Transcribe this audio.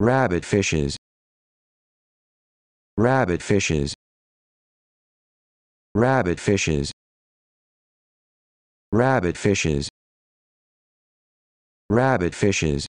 rabbit fishes rabbit fishes rabbit fishes rabbit fishes rabbit fishes